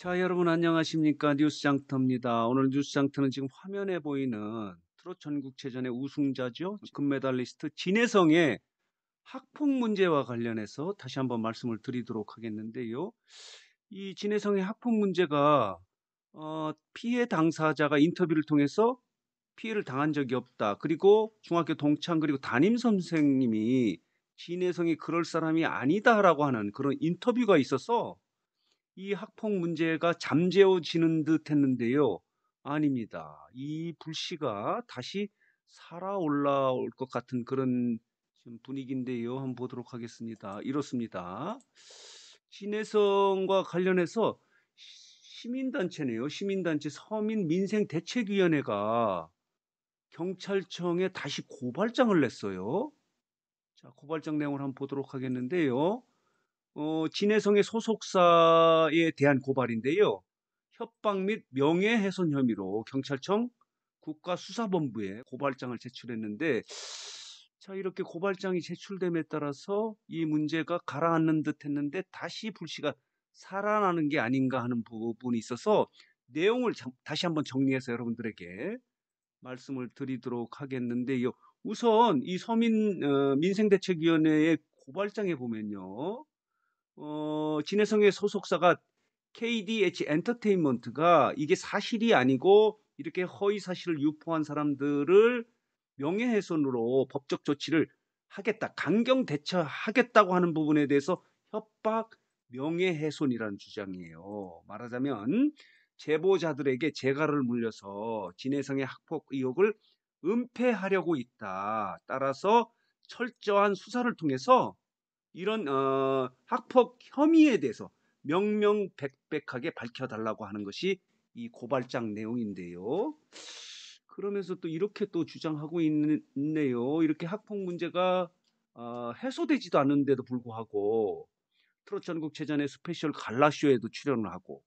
자, 여러분 안녕하십니까? 뉴스 장터입니다. 오늘 뉴스 장터는 지금 화면에 보이는 트롯 전국체전의 우승자죠. 그렇죠. 금메달리스트 진해성의 학폭 문제와 관련해서 다시 한번 말씀을 드리도록 하겠는데요. 이 진해성의 학폭 문제가 어, 피해 당사자가 인터뷰를 통해서 피해를 당한 적이 없다. 그리고 중학교 동창 그리고 담임 선생님이 진해성이 그럴 사람이 아니다라고 하는 그런 인터뷰가 있어서 이 학폭 문제가 잠재워지는 듯 했는데요. 아닙니다. 이 불씨가 다시 살아 올라올 것 같은 그런 분위기인데요. 한번 보도록 하겠습니다. 이렇습니다. 진해성과 관련해서 시민단체네요. 시민단체 서민민생대책위원회가 경찰청에 다시 고발장을 냈어요. 자, 고발장 내용을 한번 보도록 하겠는데요. 어, 진해성의 소속사에 대한 고발인데요. 협박 및 명예훼손 혐의로 경찰청 국가수사본부에 고발장을 제출했는데 자 이렇게 고발장이 제출됨에 따라서 이 문제가 가라앉는 듯 했는데 다시 불씨가 살아나는 게 아닌가 하는 부분이 있어서 내용을 다시 한번 정리해서 여러분들에게 말씀을 드리도록 하겠는데요. 우선 이 서민 어, 민생대책위원회의 고발장에 보면요. 어, 진해성의 소속사가 KDH 엔터테인먼트가 이게 사실이 아니고 이렇게 허위 사실을 유포한 사람들을 명예훼손으로 법적 조치를 하겠다, 강경 대처하겠다고 하는 부분에 대해서 협박 명예훼손이라는 주장이에요. 말하자면 제보자들에게 재갈을 물려서 진해성의 학폭 의혹을 은폐하려고 있다. 따라서 철저한 수사를 통해서 이런 어, 학폭 혐의에 대해서 명명백백하게 밝혀달라고 하는 것이 이 고발장 내용인데요. 그러면서 또 이렇게 또 주장하고 있네요. 이렇게 학폭 문제가 어, 해소되지도 않는데도 불구하고 트롯 전국체전의 스페셜 갈라쇼에도 출연을 하고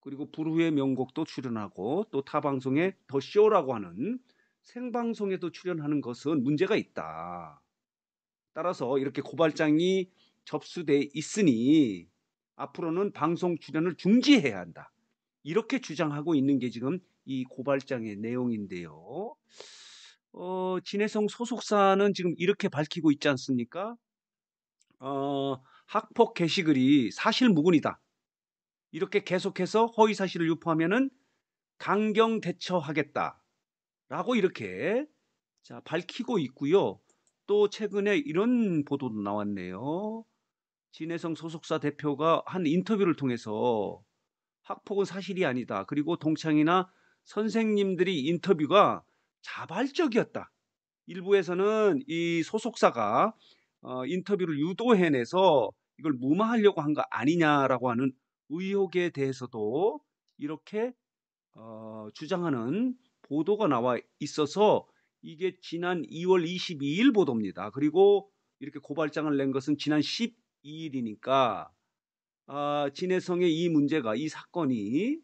그리고 불후의 명곡도 출연하고 또 타방송에더 쇼라고 하는 생방송에도 출연하는 것은 문제가 있다. 따라서 이렇게 고발장이 접수돼 있으니 앞으로는 방송 출연을 중지해야 한다. 이렇게 주장하고 있는 게 지금 이 고발장의 내용인데요. 어, 진해성 소속사는 지금 이렇게 밝히고 있지 않습니까? 어, 학폭 게시글이 사실무근이다. 이렇게 계속해서 허위 사실을 유포하면은 강경 대처하겠다. 라고 이렇게 자, 밝히고 있고요. 또 최근에 이런 보도도 나왔네요. 진해성 소속사 대표가 한 인터뷰를 통해서 학폭은 사실이 아니다. 그리고 동창이나 선생님들이 인터뷰가 자발적이었다. 일부에서는 이 소속사가 어, 인터뷰를 유도해내서 이걸 무마하려고 한 거 아니냐라고 하는 의혹에 대해서도 이렇게 어, 주장하는 보도가 나와 있어서 이게 지난 2월 22일 보도입니다. 그리고 이렇게 고발장을 낸 것은 지난 12일이니까 아, 진해성의 이 문제가 이 사건이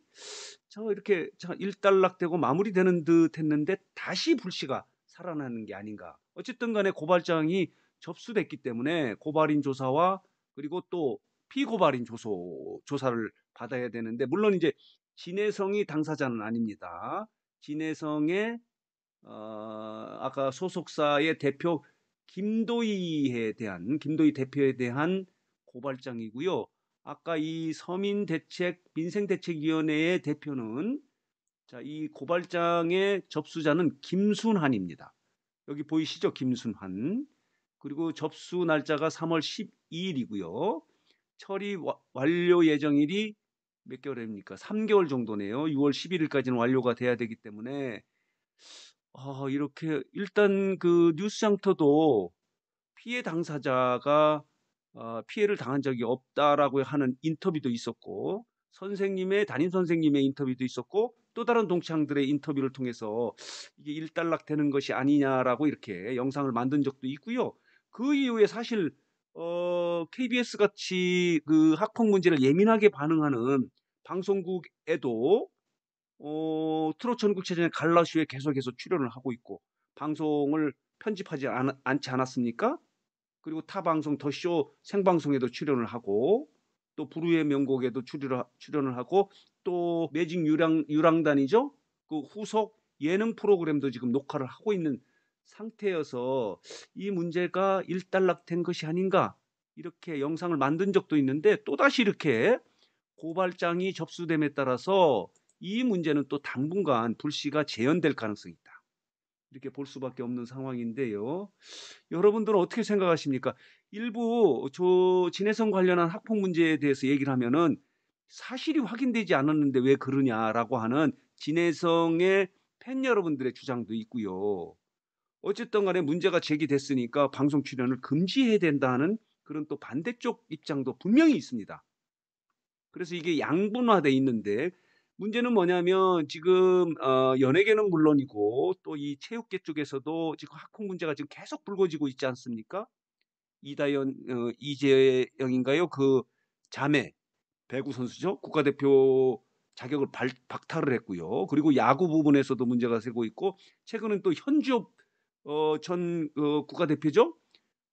저 이렇게 저 일단락되고 마무리되는 듯했는데 다시 불씨가 살아나는 게 아닌가. 어쨌든 간에 고발장이 접수됐기 때문에 고발인 조사와 그리고 또 피고발인 조소 조사를 받아야 되는데 물론 이제 진해성이 당사자는 아닙니다. 진해성의 어, 아까 소속사의 대표 김도희에 대한 김도희 대표에 대한 고발장이고요. 아까 이 서민 대책 민생 대책위원회의 대표는 자, 이 고발장의 접수자는 김순환입니다. 여기 보이시죠? 김순환. 그리고 접수 날짜가 3월 12일이고요. 처리 와, 완료 예정일이 몇 개월입니까? 3개월 정도네요. 6월 11일까지는 완료가 돼야 되기 때문에 어, 이렇게 일단 그 뉴스장터도 피해 당사자가 어, 피해를 당한 적이 없다라고 하는 인터뷰도 있었고 선생님의 담임 선생님의 인터뷰도 있었고 또 다른 동창들의 인터뷰를 통해서 이게 일단락 되는 것이 아니냐라고 이렇게 영상을 만든 적도 있고요. 그 이후에 사실 어, KBS 같이 그 학폭 문제를 예민하게 반응하는 방송국에도 어, 트롯 전국체전의 갈라쇼에 계속해서 출연을 하고 있고 방송을 편집하지 않, 않지 않았습니까? 그리고 타 방송 더쇼 생방송에도 출연을 하고 또 부르의 명곡에도 출연을, 출연을 하고 또 매직 유랑 유랑단이죠. 그 후속 예능 프로그램도 지금 녹화를 하고 있는 상태여서 이 문제가 일단락된 것이 아닌가 이렇게 영상을 만든 적도 있는데 또다시 이렇게 고발장이 접수됨에 따라서 이 문제는 또 당분간 불씨가 재현될 가능성이 있다. 이렇게 볼 수밖에 없는 상황인데요. 여러분들은 어떻게 생각하십니까? 일부 저 진해성 관련한 학폭 문제에 대해서 얘기를 하면은 사실이 확인되지 않았는데 왜 그러냐라고 하는 진해성의 팬 여러분들의 주장도 있고요. 어쨌든 간에 문제가 제기됐으니까 방송 출연을 금지해야 된다는 그런 또 반대쪽 입장도 분명히 있습니다. 그래서 이게 양분화돼 있는데 문제는 뭐냐면 지금 어, 연예계는 물론이고 또 이 체육계 쪽에서도 지금 학폭 문제가 지금 계속 불거지고 있지 않습니까? 이다연 어, 이재영인가요? 그 자매 배구 선수죠. 국가대표 자격을 발, 박탈을 했고요. 그리고 야구 부분에서도 문제가 세고 있고 최근은 또 현주엽 어, 전 어, 국가대표죠.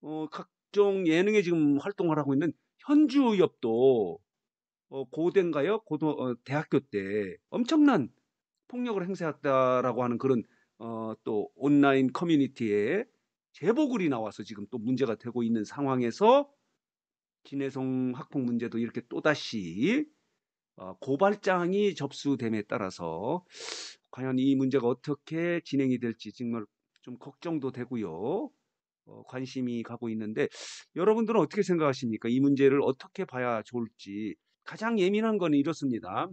어, 각종 예능에 지금 활동을 하고 있는 현주엽도 어, 고대인가요? 고등 어, 대학교 때 엄청난 폭력을 행사했다라고 하는 그런 어, 또 온라인 커뮤니티에 제보글이 나와서 지금 또 문제가 되고 있는 상황에서 진해성 학폭 문제도 이렇게 또다시 어, 고발장이 접수됨에 따라서 과연 이 문제가 어떻게 진행이 될지 정말 좀 걱정도 되고요. 어, 관심이 가고 있는데 여러분들은 어떻게 생각하십니까? 이 문제를 어떻게 봐야 좋을지 가장 예민한 건 이렇습니다.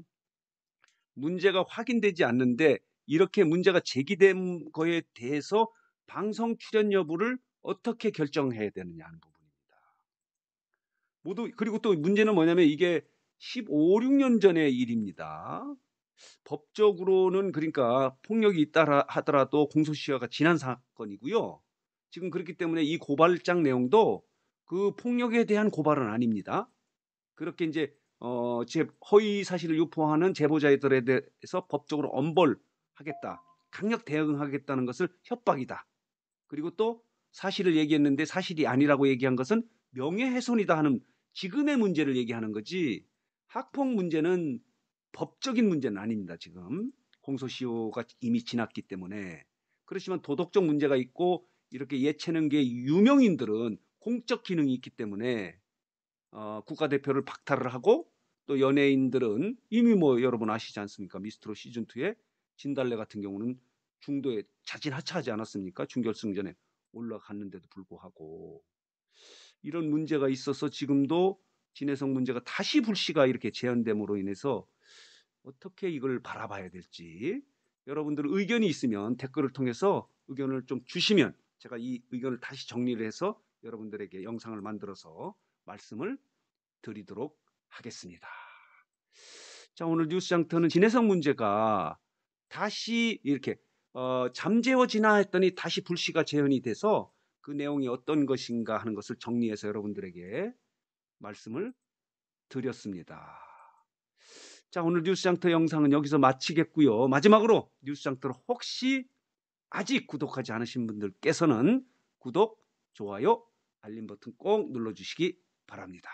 문제가 확인되지 않는데 이렇게 문제가 제기된 거에 대해서 방송 출연 여부를 어떻게 결정해야 되느냐 하는 부분입니다. 모두 그리고 또 문제는 뭐냐면 이게 15, 16년 전의 일입니다. 법적으로는 그러니까 폭력이 있다 하더라도 공소시효가 지난 사건이고요. 지금 그렇기 때문에 이 고발장 내용도 그 폭력에 대한 고발은 아닙니다. 그렇게 이제 어, 제 허위 사실을 유포하는 제보자들에 대해서 법적으로 엄벌하겠다. 강력 대응하겠다는 것을 협박이다. 그리고 또 사실을 얘기했는데 사실이 아니라고 얘기한 것은 명예훼손이다 하는 지금의 문제를 얘기하는 거지 학폭 문제는 법적인 문제는 아닙니다. 지금 공소시효가 이미 지났기 때문에 그렇지만 도덕적 문제가 있고 이렇게 예체능계 유명인들은 공적 기능이 있기 때문에 어, 국가대표를 박탈을 하고 또 연예인들은 이미 뭐 여러분 아시지 않습니까? 미스트로 시즌 2에 진달래 같은 경우는 중도에 자진 하차하지 않았습니까? 중결승전에 올라갔는데도 불구하고 이런 문제가 있어서 지금도 진해성 문제가 다시 불씨가 이렇게 재현됨으로 인해서 어떻게 이걸 바라봐야 될지 여러분들 의견이 있으면 댓글을 통해서 의견을 좀 주시면 제가 이 의견을 다시 정리를 해서 여러분들에게 영상을 만들어서 말씀을 드리도록 하겠습니다. 자, 오늘 뉴스 장터는 진해성 문제가 다시 이렇게 어, 잠재워지나 했더니 다시 불씨가 재현이 돼서 그 내용이 어떤 것인가 하는 것을 정리해서 여러분들에게 말씀을 드렸습니다. 자, 오늘 뉴스 장터 영상은 여기서 마치겠고요. 마지막으로 뉴스 장터를 혹시 아직 구독하지 않으신 분들께서는 구독, 좋아요, 알림 버튼 꼭 눌러주시기 바랍니다.